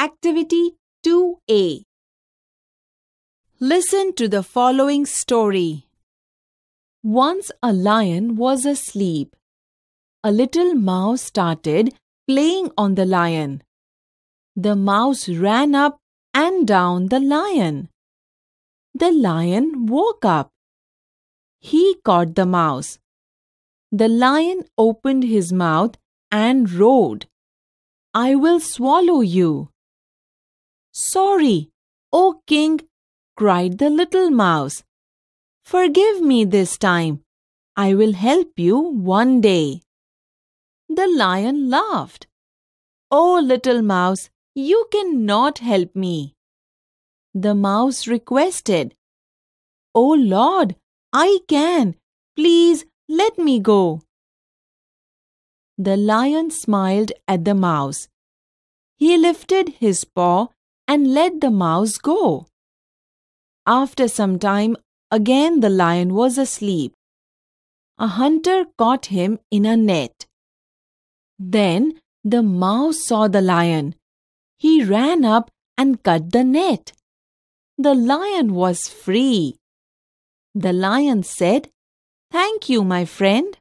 Activity 2A Listen to the following story. Once a lion was asleep. A little mouse started playing on the lion. The mouse ran up and down the lion. The lion woke up. He caught the mouse. The lion opened his mouth and roared, I will swallow you. Sorry, O king, cried the little mouse. Forgive me this time. I will help you one day. The lion laughed. Oh, little mouse, you cannot help me. The mouse requested. Oh, Lord, I can. Please let me go. The lion smiled at the mouse. He lifted his paw and let the mouse go. After some time, again the lion was asleep. A hunter caught him in a net. Then the mouse saw the lion. He ran up and cut the net. The lion was free. The lion said, Thank you, my friend.